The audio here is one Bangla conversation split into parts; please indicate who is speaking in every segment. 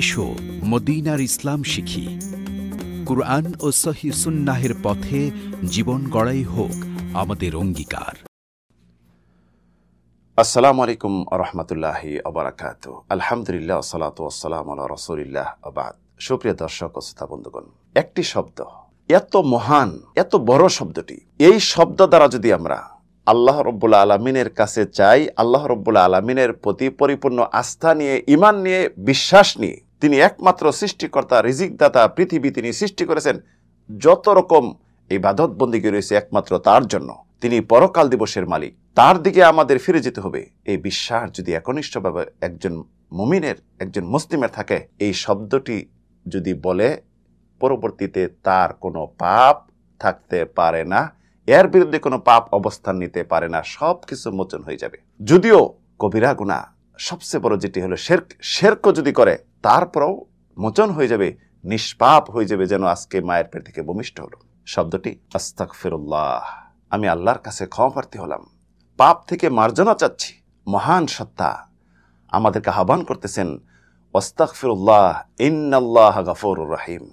Speaker 1: এসো মদিনার ইসলাম শিখি কুরআন ও সহি সুন্নাহের পথে জীবন গড়াই হোক আমাদের অঙ্গীকার আসসালামু আলাইকুম রহমতুল্লাহ আবরাকাত আলহামদুলিল্লাহ সালাত আসসালাম আল্লাহ রসুলিল্লাহ আবাদ সুপ্রিয় দর্শক ও শ্রোতা বন্ধুগণ একটি শব্দ এত মহান এত বড় শব্দটি এই শব্দ দ্বারা যদি আমরা আল্লাহ রব্বুল আলমিনের কাছে চাই আল্লাহ রব্বুল আলমিনের প্রতি পরিপূর্ণ আস্থা নিয়ে ইমান নিয়ে বিশ্বাস নিয়ে তিনি একমাত্র সৃষ্টিকর্তা রিজিকদাতা পৃথিবী তিনি সৃষ্টি করেছেন যত রকম এই বাধতবন্দিকে রয়েছে একমাত্র তার জন্য তিনি পরকাল দিবসের মালিক তার দিকে আমাদের ফিরে যেতে হবে এই বিশ্বাস যদি একনিষ্ঠভাবে একজন মুমিনের একজন মুসলিমের থাকে এই শব্দটি যদি বলে পরবর্তীতে তার কোনো পাপ থাকতে পারে না এর বিরুদ্ধে কোনো পাপ অবস্থান নিতে পারে না সব কিছু মোচন হয়ে যাবে যদিও কবিরা গুণা সবচেয়ে বড় যেটি হলো শেরক শেরক যদি করে তারপরেও মোচন হয়ে যাবে নিষ্পাপ হয়ে যাবে যেন আজকে মায়ের পেট থেকে ভূমিষ্ঠ হলো শব্দটি আস্তাক ফিরুল্লাহ আমি আল্লাহর কাছে ক্ষমাপ্রার্থী হলাম পাপ থেকে মার্জনা চাচ্ছি মহান সত্তা আমাদেরকে আহ্বান করতেছেন ওস্তাক ফিরুল্লাহ ইন্নাল্লাহ গাফর রাহিম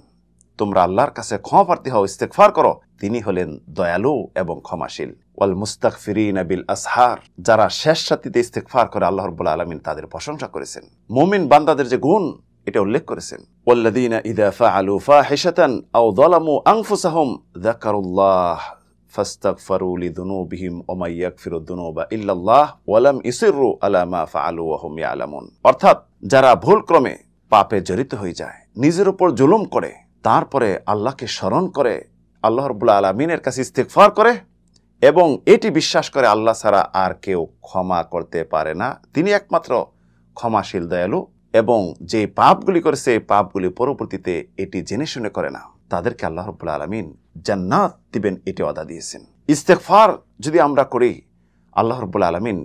Speaker 1: তোমরা আল্লাহর কাছে ক্ষমাপ্রার্থী হও ইস্তেকফার করো তিনি হলেন দয়ালু এবং ক্ষমাশীল ওয়াল মুস্তাক ফিরিন বিল আসহার যারা শেষ সাথীতে ইস্তেকফার করে আল্লাহ রব্বুল আলমিন তাদের প্রশংসা করেছেন মুমিন বান্দাদের যে গুণ এটা উল্লেখ করেছেন ওয়াল্লাদিনা ইদা ফাআলু ফাহিশাতান আও যালামু আনফুসাহুম যাকারুল্লাহ ফাস্তাগফিরু লিযুনুবিহিম ওয়া ইয়াগফিরু যুনুবা ইল্লাল্লাহ ওয়া ইসিররু আলা মা ফাআলু ওয়া হুম ইয়ালামুন অর্থাৎ যারা ভুলক্রমে পাপে জড়িত হয়ে যায় নিজের উপর জুলুম করে তারপরে আল্লাহকে স্মরণ করে আল্লাহ রবুল্লা আলমিনের কাছে ইস্তেকফার করে এবং এটি বিশ্বাস করে আল্লাহ ছাড়া আর কেউ ক্ষমা করতে পারে না তিনি একমাত্র ক্ষমাশীল দয়ালু এবং যে পাপগুলি করেছে এই পাপগুলি পরবর্তীতে এটি জেনে শুনে করে না তাদেরকে আল্লাহ রবুল্লা আলমিন জান্নাত দিবেন এটি অদা দিয়েছেন ইস্তেকফার যদি আমরা করি আল্লাহ রবুল্লা আলমিন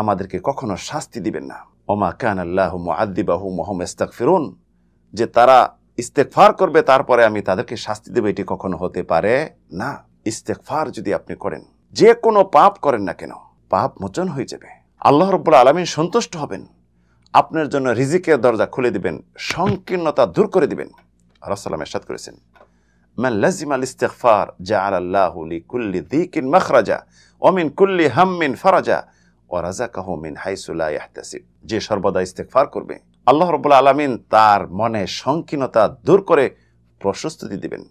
Speaker 1: আমাদেরকে কখনো শাস্তি দিবেন না ওমা কান আল্লাহ আদিবাহু মহম ইস্তাক ফিরুন যে তারা ইস্তেকফার করবে তারপরে আমি তাদেরকে শাস্তি দেবো এটি কখনো হতে পারে না ইস্তেকফার যদি আপনি করেন যে কোনো পাপ করেন না কেন পাপ মোচন হয়ে যাবে আল্লাহ রব্বুল আলমিন সন্তুষ্ট হবেন আপনার জন্য রিজিকের দরজা খুলে দিবেন সংকীর্ণতা দূর করে দিবেন রসালাম এরশাদ করেছেন মান লাজিম আল ইস্তেকফার জা আল্লাহ কুল্লি দিকিন মখরাজা অমিন কুল্লি হাম্মিন ফরাজা ও রাজা কাহমিন হাইসুল্লাহ ইহতাসিব যে সর্বদা ইস্তেকফার করবে আল্লাহ রবুল্লা আলমিন তার মনে সংকীর্ণতা দূর করে প্রশস্তি দিবেন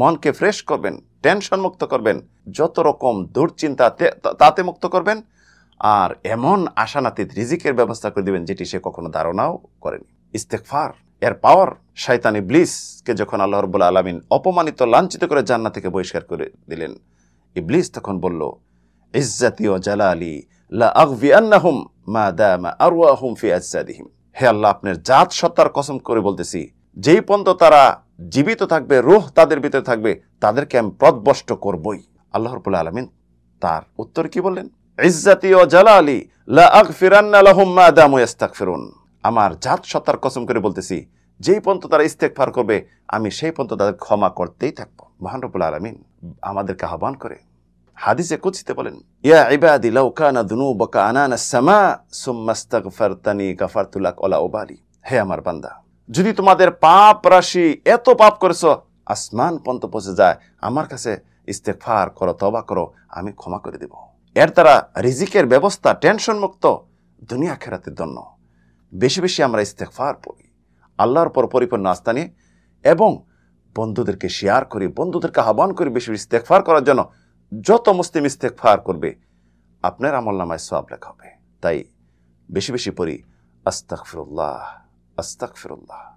Speaker 1: মনকে ফ্রেশ করবেন টেনশন মুক্ত করবেন যত রকম দুশ্চিন্তা তাতে মুক্ত করবেন আর এমন আশানাতীত রিজিকের ব্যবস্থা করে দিবেন যেটি সে কখনো ধারণাও করেনি ইস্তেকফার এর পাওয়ার শায়তানি ব্লিসকে যখন আল্লাহ রবুল্লা আলমিন অপমানিত লাঞ্ছিত করে জান্না থেকে বহিষ্কার করে দিলেন ইবলিস তখন বলল ইজ্জাতি জালা আলী লা আন্না হুম মা দা মা হুম ফি আজাদিহিম হে আল্লাহ আপনার জাত সত্তার কসম করে বলতেছি যেই পর্যন্ত তারা জীবিত থাকবে রুহ তাদের ভিতরে থাকবে তাদেরকে আমি প্রদবষ্ট করবই আল্লাহ রবুল্লা আলমিন তার উত্তর কি বললেন ইজ্জাতি ও জালা আলী লাগ ফিরান্না ইস্তাক ফিরুন আমার জাত সত্তার কসম করে বলতেছি যেই পর্যন্ত তারা ইস্তেক ফার করবে আমি সেই পর্যন্ত তাদের ক্ষমা করতেই থাকবো মহানরবুল আলমিন আমাদেরকে আহ্বান করে হাদিসে কুচিতে বলেন ইয়া ইবাদি লাউকানা দুনুবাকা আনানা সামা সুম্মাস্তাগফারতানি গাফারতুলাক ওলা ওবালি হে আমার বান্দা যদি তোমাদের পাপ রাশি এত পাপ করেছো আসমান পন্ত পৌঁছে যায় আমার কাছে ইস্তেফার করো তবা করো আমি ক্ষমা করে দেব এর দ্বারা রিজিকের ব্যবস্থা টেনশন মুক্ত দুনিয়া খেরাতে জন্য বেশি বেশি আমরা ইস্তেফার পড়ি আল্লাহর পর পরিপূর্ণ আস্থা নিয়ে এবং বন্ধুদেরকে শেয়ার করি বন্ধুদেরকে আহ্বান করি বেশি বেশি ইস্তেকফার করার জন্য যত মুসলিম ফার করবে আপনার আমল নামায় সব লেখা হবে তাই বেশি বেশি পড়ি আস্তাক ফিরুল্লাহ আস্তাক ফিরুল্লাহ